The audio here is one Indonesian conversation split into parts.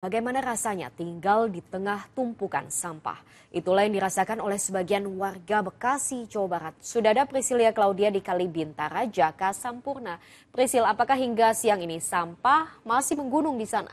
Bagaimana rasanya tinggal di tengah tumpukan sampah? Itulah yang dirasakan oleh sebagian warga Bekasi, Jawa Barat. Sudah ada Prisilia Claudia di Kali Bintara, Jaka Sampurna. Prisil, apakah hingga siang ini sampah masih menggunung di sana?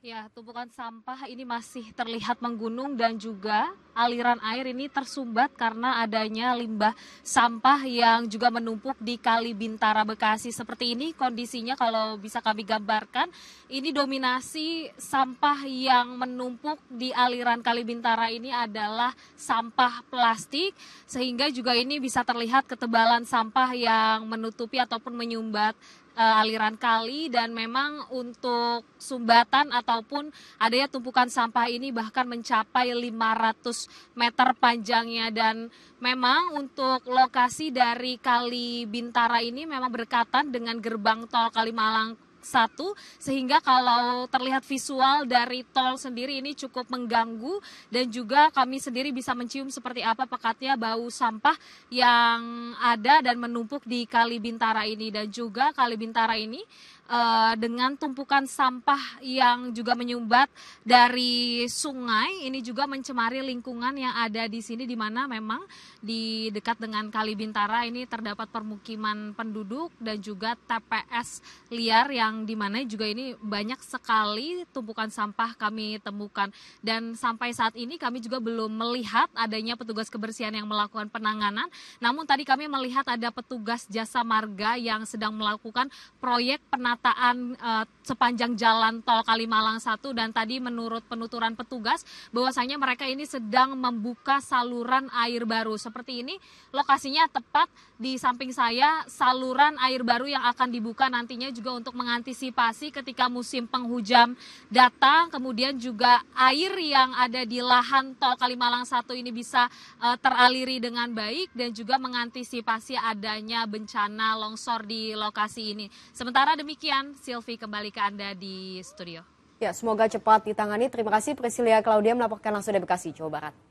Ya, tumpukan sampah ini masih terlihat menggunung dan juga aliran air ini tersumbat karena adanya limbah sampah yang juga menumpuk di Kali Bintara Bekasi. Seperti ini kondisinya kalau bisa kami gambarkan, ini dominasi sampah yang menumpuk di aliran Kali Bintara ini adalah sampah plastik sehingga juga ini bisa terlihat ketebalan sampah yang menutupi ataupun menyumbat uh, aliran kali dan memang untuk sumbatan ataupun adanya tumpukan sampah ini bahkan mencapai 500 meter panjangnya dan memang untuk lokasi dari kali Bintara ini memang berdekatan dengan gerbang tol Kalimalang satu sehingga kalau terlihat visual dari tol sendiri ini cukup mengganggu dan juga kami sendiri bisa mencium seperti apa pekatnya bau sampah yang ada dan menumpuk di Kali Bintara ini dan juga Kali Bintara ini eh, dengan tumpukan sampah yang juga menyumbat dari sungai ini juga mencemari lingkungan yang ada di sini di mana memang di dekat dengan Kali Bintara ini terdapat permukiman penduduk dan juga TPS liar yang yang dimana juga ini banyak sekali tumpukan sampah kami temukan. Dan sampai saat ini kami juga belum melihat adanya petugas kebersihan yang melakukan penanganan. Namun tadi kami melihat ada petugas jasa marga yang sedang melakukan proyek penataan uh, sepanjang jalan tol Kalimalang 1 dan tadi menurut penuturan petugas bahwasanya mereka ini sedang membuka saluran air baru. Seperti ini lokasinya tepat di samping saya saluran air baru yang akan dibuka nantinya juga untuk mengantar mengantisipasi ketika musim penghujam datang, kemudian juga air yang ada di lahan tol Kalimalang 1 ini bisa uh, teraliri dengan baik dan juga mengantisipasi adanya bencana longsor di lokasi ini. Sementara demikian, Silvi kembali ke Anda di studio. Ya, semoga cepat ditangani. Terima kasih Priscilia Claudia melaporkan langsung dari Bekasi, Jawa Barat.